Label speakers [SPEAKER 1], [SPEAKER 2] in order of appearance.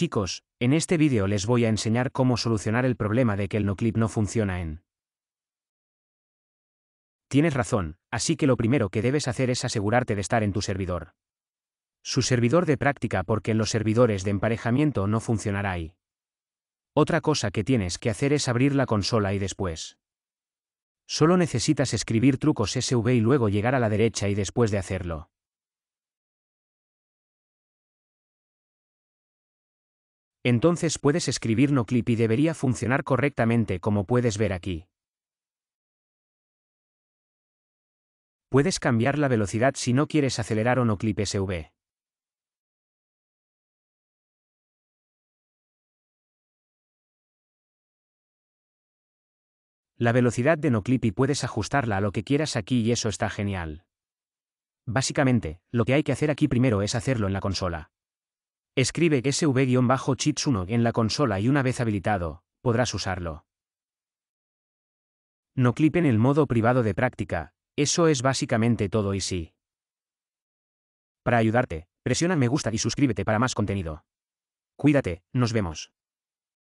[SPEAKER 1] Chicos, en este vídeo les voy a enseñar cómo solucionar el problema de que el noclip no funciona en... Tienes razón, así que lo primero que debes hacer es asegurarte de estar en tu servidor. Su servidor de práctica porque en los servidores de emparejamiento no funcionará ahí. Otra cosa que tienes que hacer es abrir la consola y después. Solo necesitas escribir trucos SV y luego llegar a la
[SPEAKER 2] derecha y después de hacerlo. Entonces puedes escribir no clip y debería funcionar correctamente como puedes ver aquí. Puedes cambiar
[SPEAKER 3] la velocidad si no quieres acelerar o no clip SV. La velocidad de y puedes ajustarla a lo que quieras aquí y eso está genial.
[SPEAKER 1] Básicamente, lo que hay que hacer aquí primero es hacerlo en la consola. Escribe sv-chitsuno en la consola y una vez habilitado, podrás usarlo. No en el modo privado de práctica, eso es básicamente todo y sí. Para ayudarte, presiona me gusta y suscríbete para más contenido.
[SPEAKER 2] Cuídate, nos vemos.